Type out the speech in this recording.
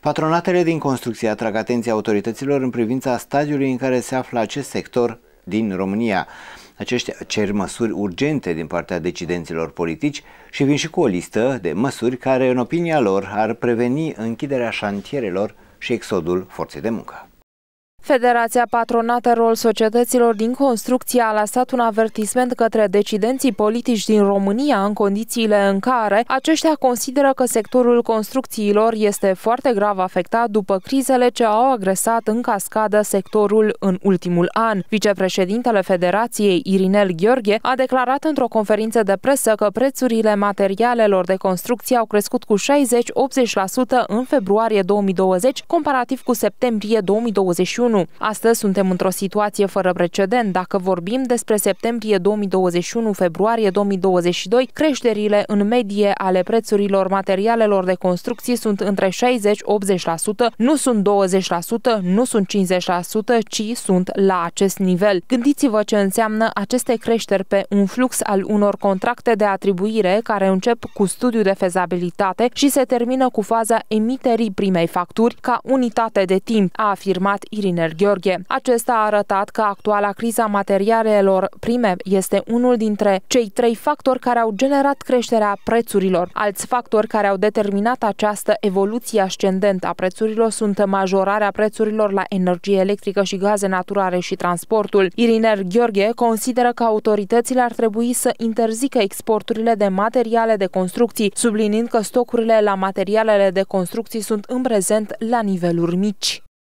Patronatele din construcție atrag atenția autorităților în privința stadiului în care se află acest sector din România. Aceștia cer măsuri urgente din partea decidenților politici și vin și cu o listă de măsuri care, în opinia lor, ar preveni închiderea șantierelor și exodul forței de muncă. Federația Patronată Rol Societăților din Construcție a lăsat un avertisment către decidenții politici din România în condițiile în care aceștia consideră că sectorul construcțiilor este foarte grav afectat după crizele ce au agresat în cascadă sectorul în ultimul an. Vicepreședintele Federației, Irinel Gheorghe, a declarat într-o conferință de presă că prețurile materialelor de construcție au crescut cu 60-80% în februarie 2020 comparativ cu septembrie 2021 2021. Astăzi suntem într-o situație fără precedent. Dacă vorbim despre septembrie 2021-februarie 2022, creșterile în medie ale prețurilor materialelor de construcție sunt între 60-80%, nu sunt 20%, nu sunt 50%, ci sunt la acest nivel. Gândiți-vă ce înseamnă aceste creșteri pe un flux al unor contracte de atribuire care încep cu studiu de fezabilitate și se termină cu faza emiterii primei facturi ca unitate de timp, a afirmat Irine Cornel Gheorghe. Acesta a arătat că actuala criza materialelor prime este unul dintre cei trei factori care au generat creșterea prețurilor. Alți factori care au determinat această evoluție ascendentă a prețurilor sunt majorarea prețurilor la energie electrică și gaze naturale și transportul. Iriner Gheorghe consideră că autoritățile ar trebui să interzică exporturile de materiale de construcții, sublinind că stocurile la materialele de construcții sunt în prezent la niveluri mici.